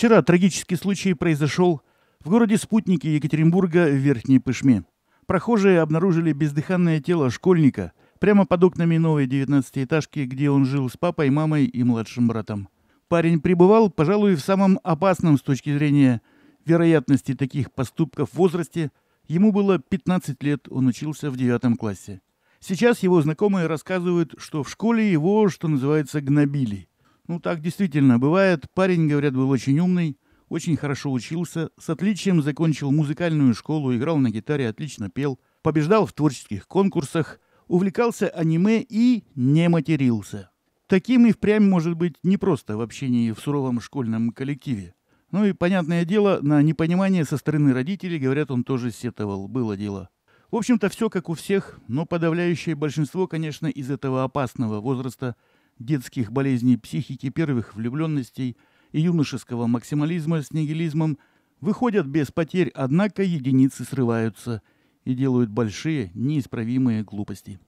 Вчера трагический случай произошел в городе Спутники Екатеринбурга в Верхней Пышме. Прохожие обнаружили бездыханное тело школьника прямо под окнами новой девятнадцатиэтажки, где он жил с папой, мамой и младшим братом. Парень пребывал, пожалуй, в самом опасном с точки зрения вероятности таких поступков в возрасте. Ему было 15 лет, он учился в девятом классе. Сейчас его знакомые рассказывают, что в школе его, что называется, гнобили. Ну, так действительно бывает. Парень, говорят, был очень умный, очень хорошо учился, с отличием закончил музыкальную школу, играл на гитаре, отлично пел, побеждал в творческих конкурсах, увлекался аниме и не матерился. Таким и впрямь может быть не просто в общении в суровом школьном коллективе. Ну и, понятное дело, на непонимание со стороны родителей, говорят, он тоже сетовал, было дело. В общем-то, все как у всех, но подавляющее большинство, конечно, из этого опасного возраста – детских болезней психики, первых влюбленностей и юношеского максимализма с нигилизмом выходят без потерь, однако единицы срываются и делают большие неисправимые глупости.